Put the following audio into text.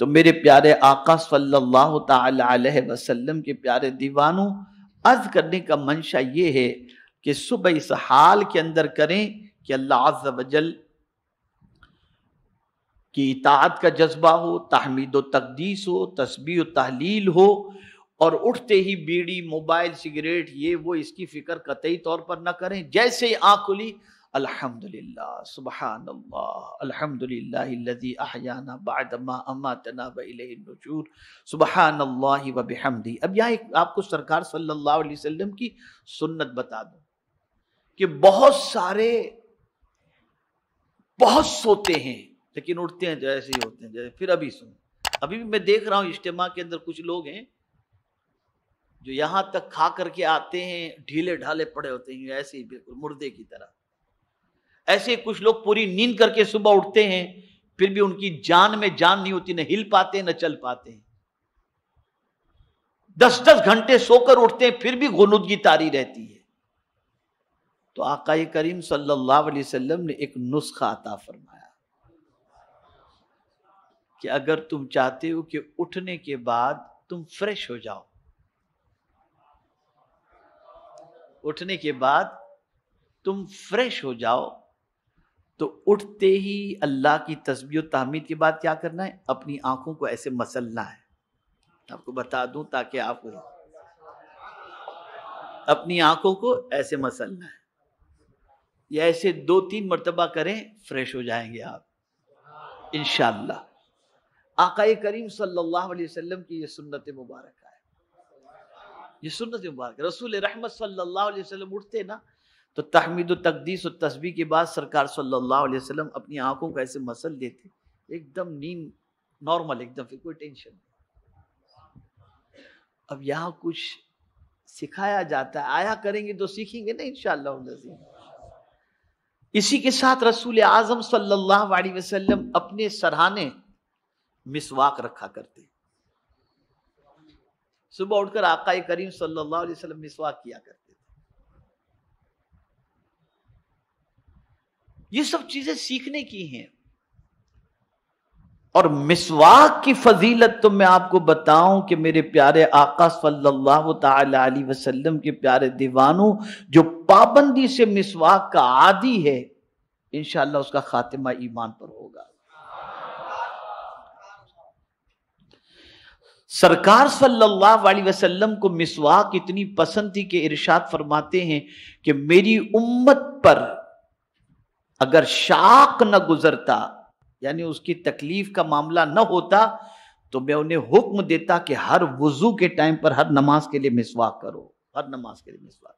तो मेरे प्यारे आका सल्लल्लाहु अलैहि वसल्लम के प्यारे दीवानों अर्ज करने का मंशा ये है कि सुबह इस हाल के अंदर करें कि अल्लाह वजल की इतात का जज्बा हो तहमीद तकदीस हो तस्बी तहलील हो और उठते ही बीड़ी मोबाइल सिगरेट ये वो इसकी फिक्र कतई तौर पर ना करें जैसे ही आँख खुली अल्हम्दुलिल्लाह सुबहान अल्लाह अल्हम्दुलिल्लाहिल्लज़ी अहयाना बअदमा अमातना व इलैहि नुशूर सुबहान अल्लाह व बिहमदी अब यहाँ एक आपको सरकार सल्लल्लाहु अलैहि वसल्लम की सुन्नत बता दूं कि बहुत सारे बहुत सोते हैं लेकिन उठते हैं जैसे ही होते हैं जैसे फिर अभी सुन अभी भी मैं देख रहा हूँ इज्तम के अंदर कुछ लोग हैं जो यहाँ तक खा करके आते हैं ढीले ढाले पड़े होते हैं ऐसे ही बिल्कुल मुर्दे की तरह ऐसे कुछ लोग पूरी नींद करके सुबह उठते हैं फिर भी उनकी जान में जान नहीं होती न हिल पाते न चल पाते हैं दस दस घंटे सोकर उठते हैं फिर भी गनुदगी तारी रहती है तो आकाई करीम सल्लल्लाहु अलैहि वसल्लम ने एक नुस्खा अता फरमाया कि अगर तुम चाहते हो कि उठने के बाद तुम फ्रेश हो जाओ उठने के बाद तुम फ्रेश हो जाओ तो उठते ही अल्लाह की तस्वीर तहमीद के बाद क्या करना है अपनी आंखों को ऐसे मसलना है आपको बता दूं ताकि आप अपनी आंखों को ऐसे मसलना है या ऐसे दो तीन मरतबा करें फ्रेश हो जाएंगे आप इनशाला आकाए करीम सल्लल्लाहु अलैहि वसल्लम की ये सुन्नत मुबारक है ये सुन्नत मुबारक रसूल रहमत सल्लल्लाहु अलैहि वसल्लम उठते ना तो तहमीद तकदीस और तस्बी के बाद सरकार सल्लल्लाहु अलैहि वसल्लम अपनी आंखों को ऐसे मसल देते एकदम नींद नॉर्मल एकदम फिर कोई टेंशन नहीं अब यहाँ कुछ सिखाया जाता है आया करेंगे तो सीखेंगे ना इन इसी के साथ रसूल आजम सल्लल्लाहु अलैहि वसल्लम अपने सरहाने मिसवाक रखा करते सुबह उठकर आका करीम सल्लल्लाहु अलैहि वसल्लम मिसवाक किया करते ये सब चीजें सीखने की हैं और मिसवाक की फजीलत तो मैं आपको बताऊं कि मेरे प्यारे आका सल्लल्लाहु अलैहि वसल्लम के प्यारे दीवानों जो पाबंदी से मिसवाक का आदि है इनशाला उसका खात्मा ईमान पर होगा सरकार सल्लल्लाहु अलैहि वसल्लम को मिसवाक इतनी पसंद थी कि इरशाद फरमाते हैं कि मेरी उम्मत पर अगर शाक न गुजरता यानी उसकी तकलीफ का मामला न होता तो मैं उन्हें हुक्म देता कि हर वजू के टाइम पर हर नमाज के लिए मिसवाक करो हर नमाज के लिए मिसवाक